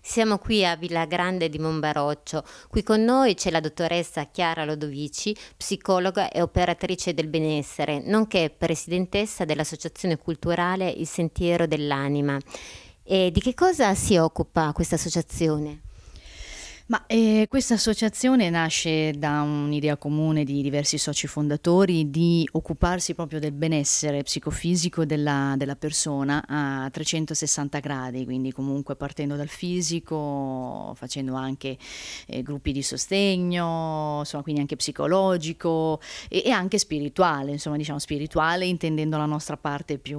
Siamo qui a Villa Grande di Monbaroccio. Qui con noi c'è la dottoressa Chiara Lodovici, psicologa e operatrice del benessere, nonché presidentessa dell'associazione culturale Il Sentiero dell'Anima. E di che cosa si occupa questa associazione? Ma eh, questa associazione nasce da un'idea comune di diversi soci fondatori di occuparsi proprio del benessere psicofisico della, della persona a 360 gradi, quindi comunque partendo dal fisico, facendo anche eh, gruppi di sostegno, insomma, quindi anche psicologico e, e anche spirituale, insomma diciamo spirituale intendendo la nostra parte più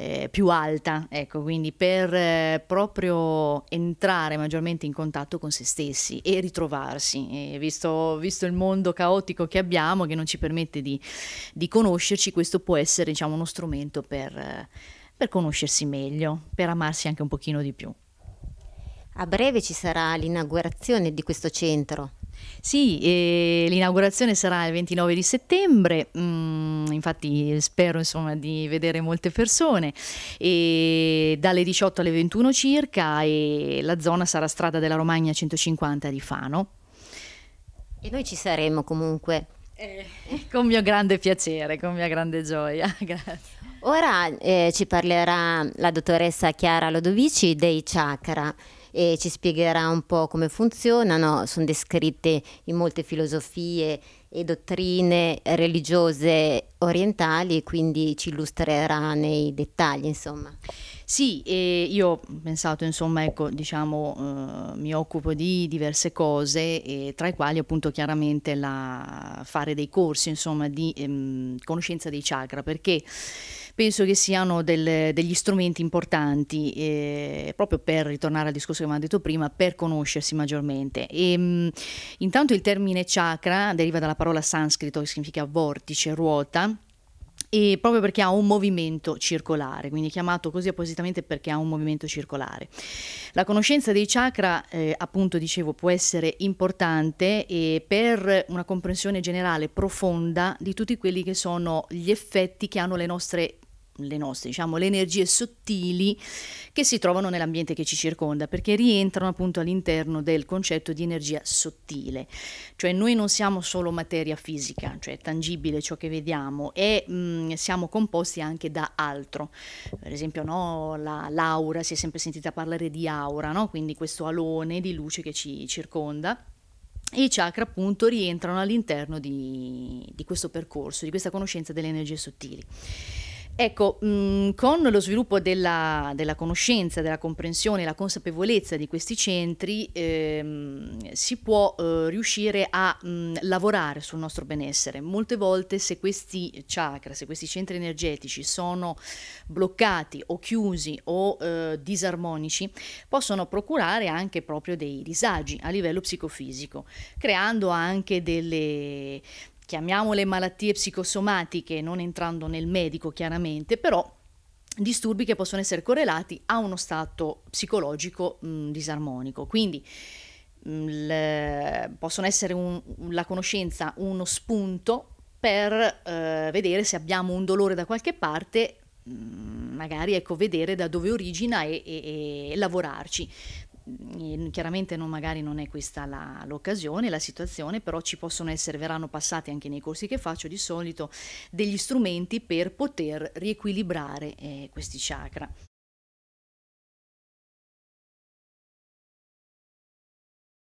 eh, più alta, ecco, quindi per eh, proprio entrare maggiormente in contatto con se stessi e ritrovarsi, e visto, visto, il mondo caotico che abbiamo, che non ci permette di, di conoscerci, questo può essere diciamo, uno strumento per, eh, per conoscersi meglio, per amarsi anche un pochino di più. A breve ci sarà l'inaugurazione di questo centro. Sì, eh, l'inaugurazione sarà il 29 di settembre, mm, infatti spero insomma, di vedere molte persone, e dalle 18 alle 21 circa e la zona sarà strada della Romagna 150 di Fano. E noi ci saremo comunque. Eh, con mio grande piacere, con mia grande gioia, grazie. Ora eh, ci parlerà la dottoressa Chiara Lodovici dei chakra e ci spiegherà un po' come funzionano. Sono descritte in molte filosofie e dottrine religiose orientali, quindi ci illustrerà nei dettagli, insomma. Sì, io ho pensato, insomma, ecco, diciamo, eh, mi occupo di diverse cose, eh, tra i quali appunto chiaramente la, fare dei corsi, insomma, di ehm, conoscenza dei chakra, perché penso che siano del, degli strumenti importanti eh, proprio per ritornare al discorso che mi ha detto prima, per conoscersi maggiormente. E, ehm, mh, intanto il termine chakra deriva dalla parola sanscrito che significa vortice, ruota e proprio perché ha un movimento circolare, quindi chiamato così appositamente perché ha un movimento circolare. La conoscenza dei chakra, eh, appunto dicevo, può essere importante per una comprensione generale profonda di tutti quelli che sono gli effetti che hanno le nostre le nostre, diciamo, le energie sottili che si trovano nell'ambiente che ci circonda, perché rientrano appunto all'interno del concetto di energia sottile. Cioè noi non siamo solo materia fisica, cioè tangibile ciò che vediamo, e mh, mm, siamo composti anche da altro. Per esempio, no, la, l'aura, si è sempre sentita parlare di aura, no? quindi questo alone di luce che ci circonda e i chakra appunto rientrano all'interno di, di, questo percorso, di questa conoscenza delle energie sottili. Ecco, mh, mm, con lo sviluppo della, della, conoscenza, della comprensione, la consapevolezza di questi centri ehm, si può eh, riuscire a mh, mm, lavorare sul nostro benessere. Molte volte se questi chakra, se questi centri energetici sono bloccati o chiusi o eh, disarmonici, possono procurare anche proprio dei disagi a livello psicofisico, creando anche delle, chiamiamole malattie psicosomatiche, non entrando nel medico chiaramente, però disturbi che possono essere correlati a uno stato psicologico mh, mm, disarmonico. Quindi mh, mm, le, possono essere un, la conoscenza uno spunto per eh, vedere se abbiamo un dolore da qualche parte mh, mm, magari ecco vedere da dove origina e, e, e lavorarci chiaramente non, magari non è questa la, l'occasione, la situazione, però ci possono essere, verranno passati anche nei corsi che faccio di solito, degli strumenti per poter riequilibrare eh, questi chakra.